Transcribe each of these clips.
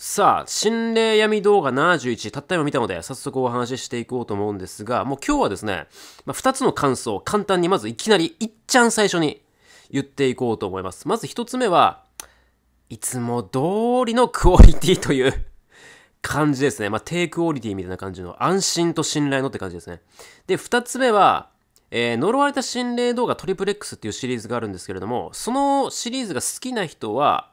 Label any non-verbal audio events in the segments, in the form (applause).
さあ、心霊闇動画71、たった今見たので、早速お話ししていこうと思うんですが、もう今日はですね、まあ、2つの感想を簡単にまずいきなり、いっちゃん最初に言っていこうと思います。まず1つ目は、いつも通りのクオリティという (laughs) 感じですね。まあ、低クオリティみたいな感じの、安心と信頼のって感じですね。で、2つ目は、えー、呪われた心霊動画トリプレックスっていうシリーズがあるんですけれども、そのシリーズが好きな人は、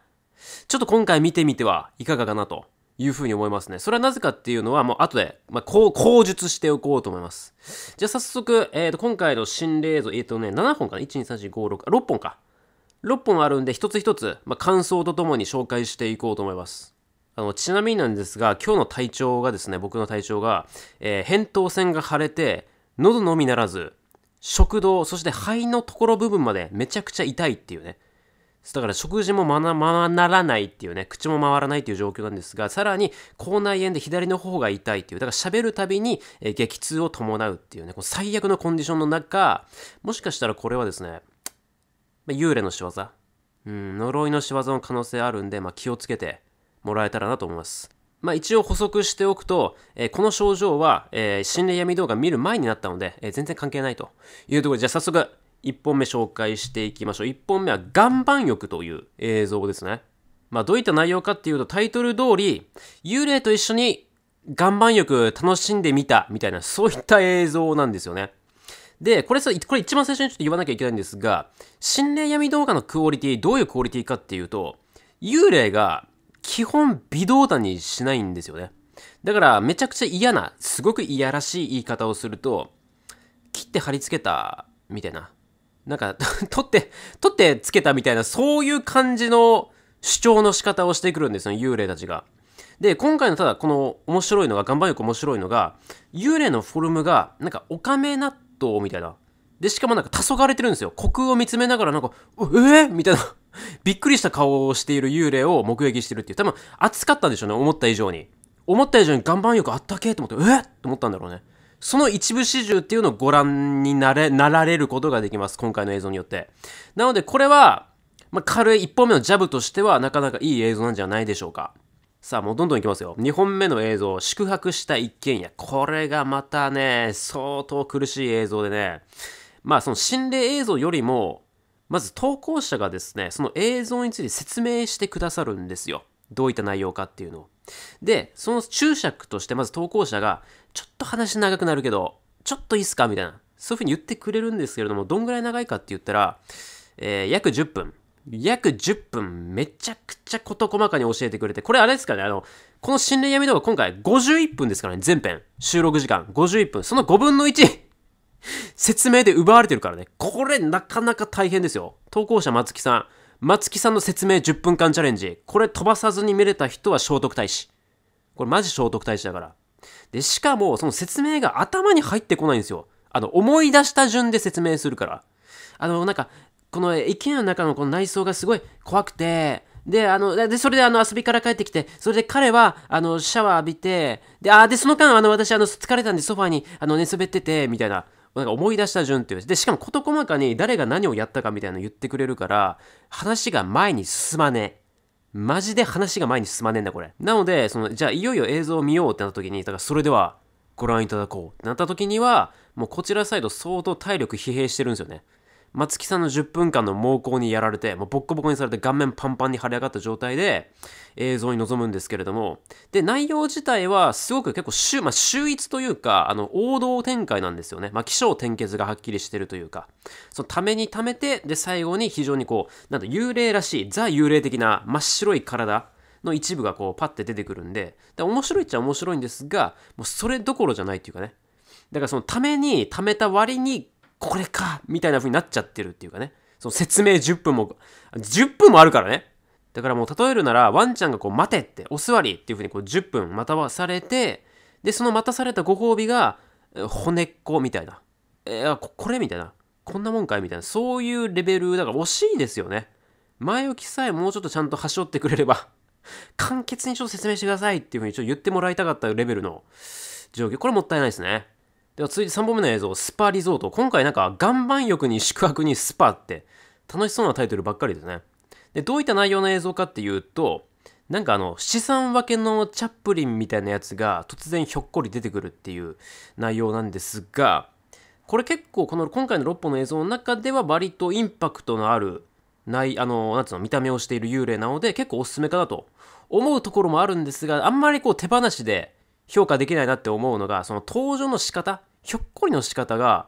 ちょっと今回見てみてはいかがかなというふうに思いますね。それはなぜかっていうのは、もう後で、まあ、こう、口述しておこうと思います。じゃあ早速、えっ、ー、と、今回の心霊像、えっ、ー、とね、7本かな ?1,2,3,4,5,6、6本か。6本あるんで、一つ一つ、まあ、感想とともに紹介していこうと思います。あの、ちなみになんですが、今日の体調がですね、僕の体調が、えー、扁桃腺が腫れて、喉のみならず、食道、そして肺のところ部分までめちゃくちゃ痛いっていうね。だから食事もまな、まならないっていうね、口も回らないっていう状況なんですが、さらに口内炎で左の方が痛いっていう、だから喋るたびに、え激痛を伴うっていうね、この最悪のコンディションの中、もしかしたらこれはですね、ま幽霊の仕業、うん、呪いの仕業の可能性あるんで、まあ、気をつけてもらえたらなと思います。まあ、一応補足しておくと、えー、この症状は、えー、心霊闇動画見る前になったので、えー、全然関係ないというところで、じゃあ早速、1本目紹介していきましょう。1本目は岩盤浴という映像ですね。まあ、どういった内容かっていうと、タイトル通り、幽霊と一緒に岩盤浴楽しんでみたみたいな、そういった映像なんですよね。で、これさ、これ一番最初にちょっと言わなきゃいけないんですが、心霊闇動画のクオリティ、どういうクオリティかっていうと、幽霊が基本微動だにしないんですよね。だからめちゃくちゃ嫌な、すごくいやらしい言い方をすると、切って貼り付けた、みたいな。なんか、(laughs) 取って、取ってつけたみたいな、そういう感じの主張の仕方をしてくるんですよ、幽霊たちが。で、今回のただ、この面白いのが、岩盤浴面白いのが、幽霊のフォルムが、なんか、オカメ納豆みたいな。で、しかもなんか、黄昏れてるんですよ。虚空を見つめながら、なんか、えー、みたいな (laughs) びっくりした顔をしている幽霊を目撃してるっていう。多分、暑かったんでしょうね、思った以上に。思った以上に岩盤浴あったけーと思って、えー、と思ったんだろうね。その一部始終っていうのをご覧になれ、なられることができます。今回の映像によって。なので、これは、まあ、軽い1本目のジャブとしては、なかなかいい映像なんじゃないでしょうか。さあ、もうどんどんいきますよ。2本目の映像、宿泊した一軒家。これがまたね、相当苦しい映像でね。まあ、その心霊映像よりも、まず投稿者がですね、その映像について説明してくださるんですよ。どういった内容かっていうのを。で、その注釈としてまず投稿者が、ちょっと話長くなるけど、ちょっといいっすかみたいな。そういうふうに言ってくれるんですけれども、どんぐらい長いかって言ったら、えー、約10分。約10分、めちゃくちゃ事細かに教えてくれて、これあれですかね、あの、この心霊闇動画今回51分ですからね、全編。収録時間51分。その5分の1 (laughs) 説明で奪われてるからね。これなかなか大変ですよ。投稿者松木さん。松木さんの説明10分間チャレンジ。これ飛ばさずに見れた人は聖徳太子。これマジ聖徳太子だから。で、しかも、その説明が頭に入ってこないんですよ。あの、思い出した順で説明するから。あの、なんか、この池の中のこの内装がすごい怖くて、で、あの、で、それであの遊びから帰ってきて、それで彼は、あの、シャワー浴びて、で、あ、で、その間、あの、私、あの、疲れたんでソファに、あの、寝そべってて、みたいな。なんか思い出した順っていう。で、しかも事細かに誰が何をやったかみたいなの言ってくれるから、話が前に進まねえ。マジで話が前に進まねえんだ、これ。なので、その、じゃあいよいよ映像を見ようってなった時に、だからそれではご覧いただこうってなった時には、もうこちらサイド相当体力疲弊してるんですよね。松木さんの10分間の猛攻にやられて、もうボッコボコにされて顔面パンパンに腫れ上がった状態で映像に臨むんですけれども、で、内容自体はすごく結構秀、まあ、秀逸というか、あの、王道展開なんですよね。まあ、気象転結がはっきりしてるというか、そのためにためて、で、最後に非常にこう、なんと幽霊らしい、ザ幽霊的な真っ白い体、の一部がこうパッて出てくるんで、で面白いっちゃ面白いんですが、もうそれどころじゃないっていうかね。だからそのために、ためた割にこれかみたいな風になっちゃってるっていうかね。その説明10分も、10分もあるからね。だからもう例えるなら、ワンちゃんがこう、待てって、お座りっていう風にこう、10分待たされて、で、その待たされたご褒美が、骨っこみたいな。えー、これみたいな。こんなもんかいみたいな。そういうレベル、だから惜しいですよね。前置きさえもうちょっとちゃんと端折ってくれれば、(laughs) 簡潔にちょっと説明してくださいっていう風にちょっと言ってもらいたかったレベルの状況。これもったいないですね。では続いて3本目の映像、スパリゾート。今回なんか岩盤浴に宿泊にスパって楽しそうなタイトルばっかりですね。で、どういった内容の映像かっていうと、なんかあの、資産分けのチャップリンみたいなやつが突然ひょっこり出てくるっていう内容なんですが、これ結構この今回の6本の映像の中では割とインパクトのある、ない、あの、なんつうの、見た目をしている幽霊なので結構おすすめかなと思うところもあるんですが、あんまりこう手放しで評価できないなって思うのが、その登場の仕方ひょっこりの仕方が、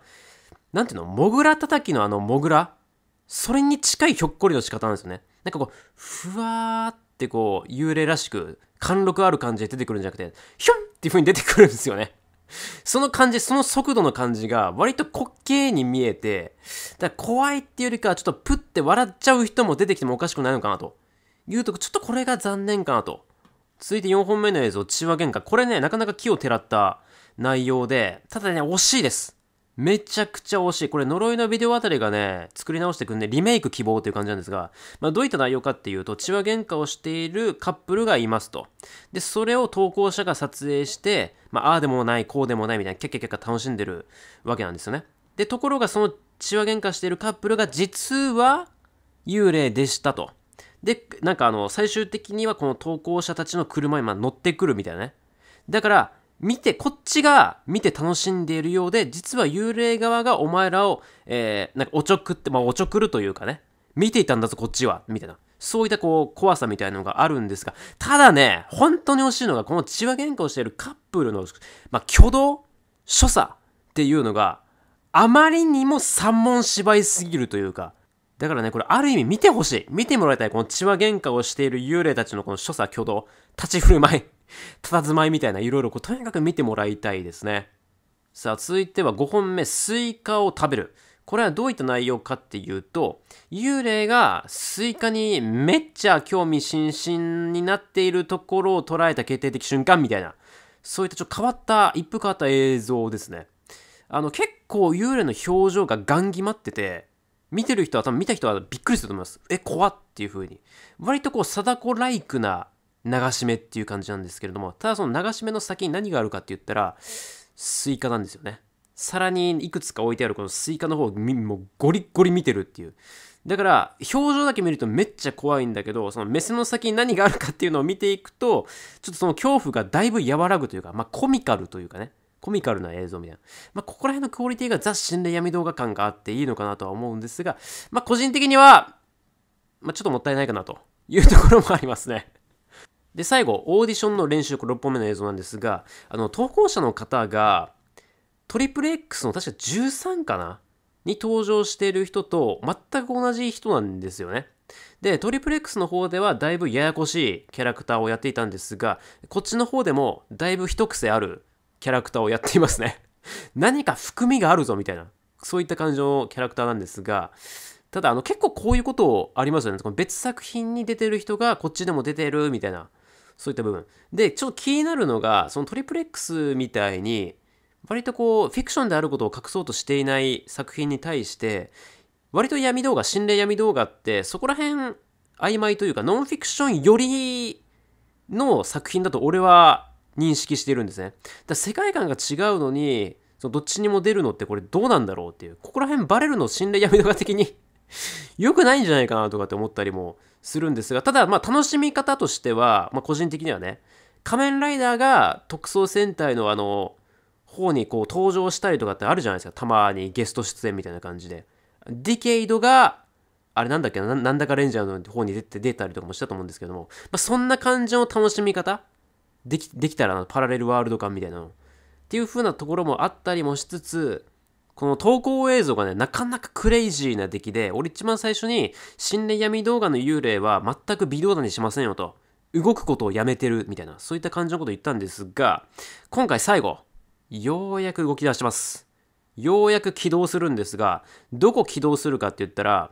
なんていうの、モグラ叩きのあのモグラ、それに近いひょっこりの仕方なんですよね。なんかこう、ふわーってこう、幽霊らしく、貫禄ある感じで出てくるんじゃなくて、ひょんっていう風に出てくるんですよね。その感じ、その速度の感じが割と滑稽に見えて、だから怖いっていうよりかはちょっとプッて笑っちゃう人も出てきてもおかしくないのかなと。いうと、ちょっとこれが残念かなと。続いて4本目の映像、千葉喧嘩。これね、なかなか木をてらった内容で、ただね、惜しいです。めちゃくちゃ惜しい。これ、呪いのビデオあたりがね、作り直してくんで、リメイク希望という感じなんですが、まあ、どういった内容かっていうと、血は喧嘩をしているカップルがいますと。で、それを投稿者が撮影して、まあ、ああでもない、こうでもないみたいな、キャッキャキャッ楽しんでるわけなんですよね。で、ところがその血は喧嘩しているカップルが、実は幽霊でしたと。で、なんかあの、最終的にはこの投稿者たちの車に乗ってくるみたいなね。だから、見て、こっちが見て楽しんでいるようで、実は幽霊側がお前らを、えー、なんかおちょくって、まあおちょくるというかね、見ていたんだぞこっちは、みたいな。そういったこう、怖さみたいなのがあるんですが、ただね、本当に惜しいのが、この血は喧嘩をしているカップルの、まあ挙動所作っていうのが、あまりにも三文芝居すぎるというか、だからね、これある意味見てほしい。見てもらいたい。この血は喧嘩をしている幽霊たちのこの所作、挙動、立ち振る舞い。(laughs) 佇まいみたいないろいろとにかく見てもらいたいですね。さあ続いては5本目スイカを食べる。これはどういった内容かっていうと幽霊がスイカにめっちゃ興味津々になっているところを捉えた決定的瞬間みたいなそういったちょっと変わった一風変わった映像ですね。あの結構幽霊の表情がガン決まってて見てる人は多分見た人はびっくりすると思います。え、怖っていう風に。割とこう、貞子ライクな流し目っていう感じなんですけれども、ただその流し目の先に何があるかって言ったら、スイカなんですよね。さらにいくつか置いてあるこのスイカの方をもうゴリッゴリ見てるっていう。だから、表情だけ見るとめっちゃ怖いんだけど、その目線の先に何があるかっていうのを見ていくと、ちょっとその恐怖がだいぶ和らぐというか、まあコミカルというかね、コミカルな映像みたいな。まあここら辺のクオリティがザ・心霊闇動画感があっていいのかなとは思うんですが、まあ個人的には、まあちょっともったいないかなというところもありますね。で、最後、オーディションの練習、6本目の映像なんですが、あの、投稿者の方が、トリプル X の確か13かなに登場している人と全く同じ人なんですよね。で、トリプル X の方ではだいぶややこしいキャラクターをやっていたんですが、こっちの方でもだいぶ一癖あるキャラクターをやっていますね。(laughs) 何か含みがあるぞみたいな、そういった感じのキャラクターなんですが、ただあの結構こういうことありますよね。この別作品に出てる人がこっちでも出てるみたいなそういった部分。で、ちょっと気になるのが、そのトリプレックスみたいに、割とこう、フィクションであることを隠そうとしていない作品に対して、割と闇動画、心霊闇動画って、そこら辺、曖昧というか、ノンフィクションよりの作品だと俺は認識しているんですね。だ世界観が違うのに、そのどっちにも出るのってこれどうなんだろうっていう、ここら辺バレるの心霊闇動画的に良くないんじゃないかなとかって思ったりもするんですが、ただ、まあ、楽しみ方としては、まあ、個人的にはね、仮面ライダーが特捜戦隊のあの、方にこう登場したりとかってあるじゃないですか。たまにゲスト出演みたいな感じで。ディケイドが、あれなんだっけな、なんだかレンジャーの方に出て出たりとかもしたと思うんですけども、まあ、そんな感じの楽しみ方できできたらパラレルワールド感みたいなの。っていう風なところもあったりもしつつ、この投稿映像がね、なかなかクレイジーな出来で、俺一番最初に、心霊闇動画の幽霊は全く微動だにしませんよと、動くことをやめてるみたいな、そういった感じのことを言ったんですが、今回最後、ようやく動き出します。ようやく起動するんですが、どこ起動するかって言ったら、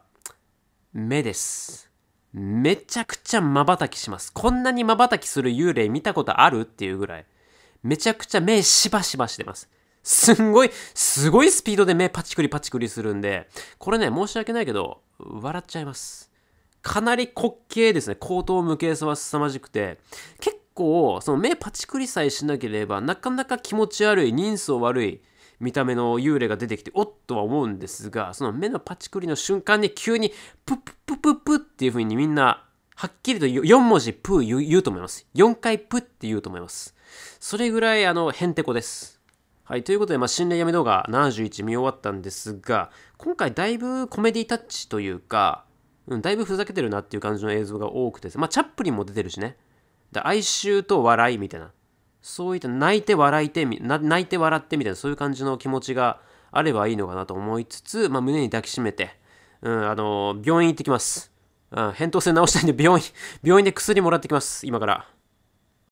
目です。めちゃくちゃ瞬きします。こんなに瞬きする幽霊見たことあるっていうぐらい、めちゃくちゃ目しばしばしてます。すんごい、すごいスピードで目パチクリパチクリするんで、これね、申し訳ないけど、笑っちゃいます。かなり滑稽ですね。口頭無形さは凄まじくて、結構、その目パチクリさえしなければ、なかなか気持ち悪い、人相悪い、見た目の幽霊が出てきておっとは思うんですがその目のパチクリの瞬間に急にプップッププっていう風にみんなはっきりと4文字プー言うと思います4回プって言うと思いますそれぐらいあのへんてこですはい。ということで、まあ、心霊闇動画71見終わったんですが、今回だいぶコメディタッチというか、うん、だいぶふざけてるなっていう感じの映像が多くてまあ、チャップリンも出てるしね。で、哀愁と笑いみたいな。そういった泣いて笑いて、泣いて笑ってみたいな、そういう感じの気持ちがあればいいのかなと思いつつ、まあ、胸に抱きしめて、うん、あの病院行ってきます。うん、扁桃腺治したいんで、病院、病院で薬もらってきます。今から。